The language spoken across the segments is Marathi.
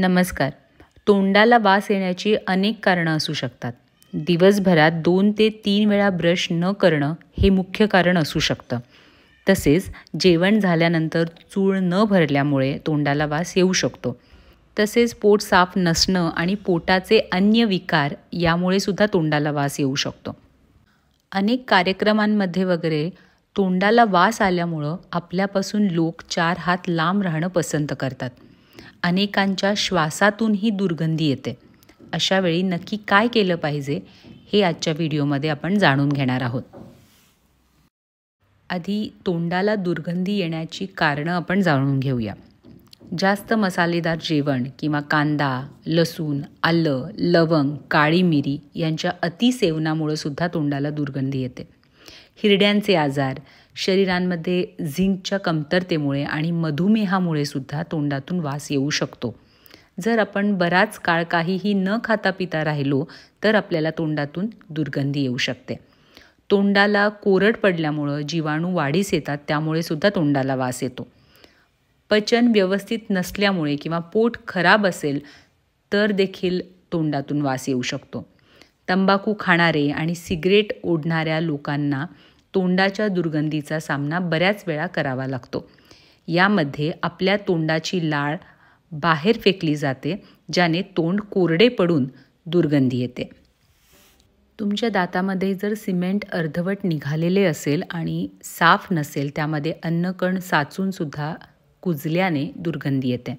नमस्कार तोंडाला वास येण्याची अनेक कारणं असू शकतात दिवसभरात दोन ते तीन वेळा ब्रश न करणं हे मुख्य कारण असू शकतं तसेच जेवण झाल्यानंतर चूळ न भरल्यामुळे तोंडाला वास येऊ शकतो तसेच पोट साफ नसणं आणि पोटाचे अन्य विकार यामुळे सुद्धा तोंडाला वास येऊ शकतो अनेक कार्यक्रमांमध्ये वगैरे तोंडाला वास आल्यामुळं आपल्यापासून लोक चार हात लांब राहणं पसंत करतात अनेकांच्या श्वासातूनही दुर्गंधी येते अशावेळी नक्की काय केलं पाहिजे हे आजच्या व्हिडिओमध्ये आपण जाणून घेणार आहोत आधी तोंडाला दुर्गंधी येण्याची कारणं आपण जाणून घेऊया जास्त मसालेदार जेवण किंवा कांदा लसूण आलं लवंग काळी मिरी यांच्या अतिसेवनामुळं सुद्धा तोंडाला दुर्गंधी येते हिरड्यांचे आजार शरीरांमध्ये झिंकच्या कमतरतेमुळे आणि मधुमेहामुळे सुद्धा तोंडातून वास येऊ शकतो जर आपण बराच काळ काहीही न खाता पिता राहिलो तर आपल्याला तोंडातून दुर्गंधी येऊ शकते तोंडाला कोरड पडल्यामुळं जीवाणू वाढीस येतात त्यामुळे सुद्धा तोंडाला वास येतो पचन व्यवस्थित नसल्यामुळे किंवा पोट खराब असेल तर देखील तोंडातून वास येऊ शकतो तंबाखू खाणारे आणि सिगरेट ओढणाऱ्या लोकांना तोंडाच्या दुर्गंधीचा सामना बऱ्याच वेळा करावा लागतो यामध्ये आपल्या तोंडाची लाळ बाहेर फेकली जाते ज्याने तोंड कोरडे पडून दुर्गंधी येते तुमच्या दातामध्ये जर सिमेंट अर्धवट निघालेले असेल आणि साफ नसेल त्यामध्ये अन्नकण साचूनसुद्धा कुजल्याने दुर्गंधी येते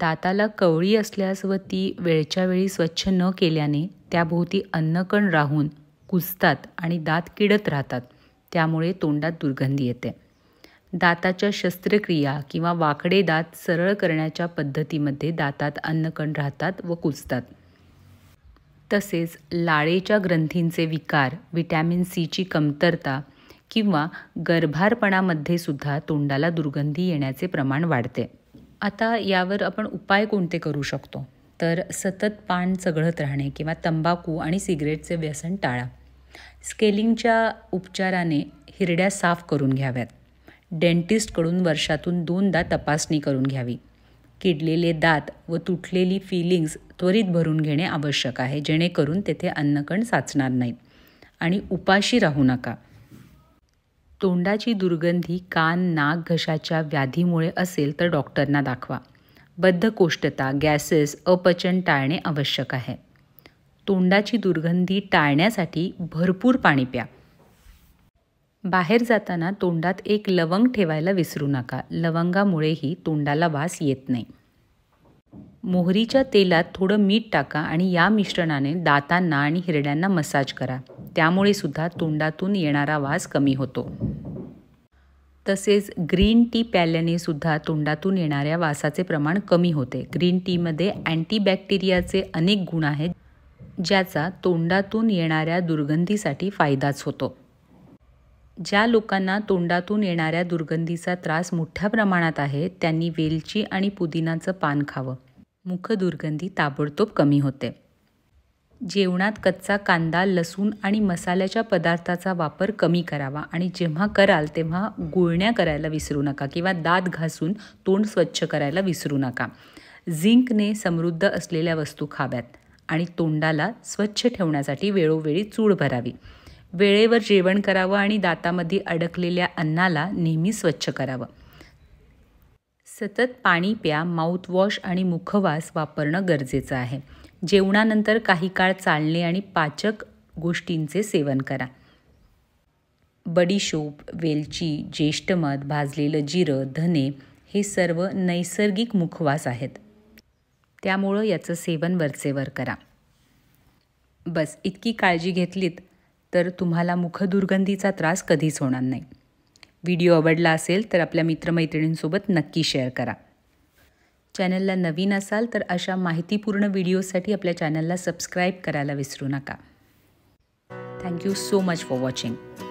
दाताला कवळी असल्यास व ती वेळच्या वेळी स्वच्छ न केल्याने त्याभोवती अन्नकण राहून कुजतात आणि दात किडत राहतात त्यामुळे तोंडात दुर्गंधी येते दाताच्या शस्त्रक्रिया किंवा वाकडे दात सरळ करण्याच्या पद्धतीमध्ये दातात अन्नकण राहतात व कुजतात तसेच लाळेच्या ग्रंथींचे विकार विटॅमिन सीची कमतरता किंवा गर्भारपणामध्ये सुद्धा तोंडाला दुर्गंधी येण्याचे प्रमाण वाढते आता यावर आपण उपाय कोणते करू शकतो तर सतत पान चघळत राहणे किंवा तंबाखू आणि सिगरेटचे व्यसन टाळा स्केलिंगच्या उपचाराने हिरड्या साफ करून घ्याव्यात डेंटिस्टकडून वर्षातून दोनदा तपासणी करून घ्यावी किडलेले दात व तुटलेली फिलिंग्स त्वरित भरून घेणे आवश्यक आहे जेणेकरून तेथे अन्नकण साचणार नाहीत आणि उपाशी राहू नका तोंडाची दुर्गंधी कान नाक घशाच्या व्याधीमुळे असेल तर डॉक्टरना दाखवा बद्धकोष्ठता गॅसेस अपचन टाळणे आवश्यक आहे तोंडाची दुर्गंधी टाळण्यासाठी भरपूर पाणी प्या बाहेर जाताना तोंडात एक लवंग ठेवायला विसरू नका लवंगामुळेही तोंडाला वास येत नाही मोहरीच्या तेलात थोडं मीठ टाका आणि या मिश्रणाने दातांना आणि हिरड्यांना मसाज करा त्यामुळे सुद्धा तोंडातून येणारा वास कमी होतो तसेच ग्रीन टी प्याल्याने सुद्धा तोंडातून येणाऱ्या वासाचे प्रमाण कमी होते ग्रीन टीमध्ये अँटीबॅक्टेरियाचे अनेक गुण आहेत ज्याचा तोंडातून येणाऱ्या दुर्गंधीसाठी फायदाच होतो ज्या लोकांना तोंडातून येणाऱ्या दुर्गंधीचा त्रास मोठ्या प्रमाणात आहे त्यांनी वेलची आणि पुदिनाचं पान खावं मुख दुर्गंधी ताबडतोब कमी होते जेवणात कच्चा कांदा लसूण आणि मसाल्याच्या पदार्थाचा वापर कमी करावा आणि जेव्हा कराल तेव्हा गुळण्या करायला विसरू नका किंवा दात घासून तोंड स्वच्छ करायला विसरू नका झिंकने समृद्ध असलेल्या वस्तू खाव्यात आणि तोंडाला स्वच्छ ठेवण्यासाठी वेळोवेळी चूळ भरावी वेळेवर जेवण करावं आणि दातामध्ये अडकलेल्या अन्नाला नेहमी स्वच्छ करावं सतत पाणी प्या माउथवॉश आणि मुखवास वापरणं गरजेचं आहे जेवणानंतर काही काळ चालणे आणि पाचक गोष्टींचे सेवन करा बडीशोप वेलची ज्येष्ठमध भाजलेलं जिरं धने हे सर्व नैसर्गिक मुखवास आहेत त्यामुळं याचं सेवन वरचेवर करा बस इतकी काळजी घेतलीत तर तुम्हाला मुखदुर्गंधीचा त्रास कधीच होणार नाही व्हिडिओ आवडला असेल तर आपल्या मित्रमैत्रिणींसोबत नक्की शेअर करा चॅनलला नवीन असाल तर अशा माहितीपूर्ण व्हिडिओसाठी आपल्या चॅनलला सबस्क्राईब करायला विसरू नका thank you so much for watching